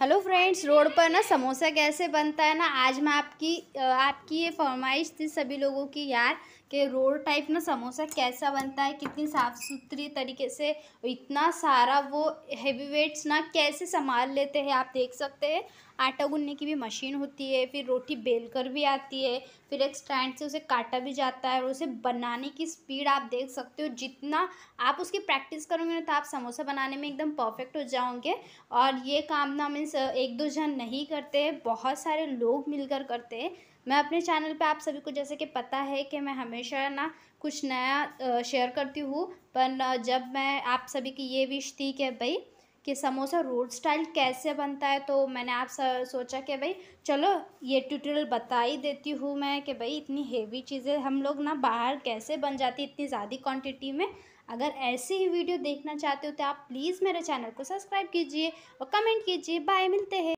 hello friends road पर ना समोसा कैसे बनता है ना आज मैं आपकी आपकी ये फरमाइश थी सभी लोगों की यार कि रोल टाइप ना समोसा कैसा बनता है कितनी साफ़ सुथरी तरीके से इतना सारा वो हैवी वेट्स ना कैसे संभाल लेते हैं आप देख सकते हैं आटा गूंदने की भी मशीन होती है फिर रोटी बेल कर भी आती है फिर एक स्टैंड से उसे काटा भी जाता है और उसे बनाने की स्पीड आप देख सकते हो जितना आप उसकी प्रैक्टिस करोगे ना तो आप समोसा बनाने में एकदम परफेक्ट हो जाओगे और ये काम ना मीन्स एक दो जन नहीं करते बहुत सारे लोग मिलकर करते हैं मैं अपने चैनल पे आप सभी को जैसे कि पता है कि मैं हमेशा ना कुछ नया शेयर करती हूँ पर जब मैं आप सभी की ये विश थी कि भाई कि समोसा रोड स्टाइल कैसे बनता है तो मैंने आप सोचा कि भाई चलो ये ट्यूटोरियल बता ही देती हूँ मैं कि भाई इतनी हेवी चीज़ें हम लोग ना बाहर कैसे बन जाती इतनी ज़्यादा क्वांटिटी में अगर ऐसी ही वीडियो देखना चाहते हो तो आप प्लीज़ मेरे चैनल को सब्सक्राइब कीजिए और कमेंट कीजिए बाय मिलते हैं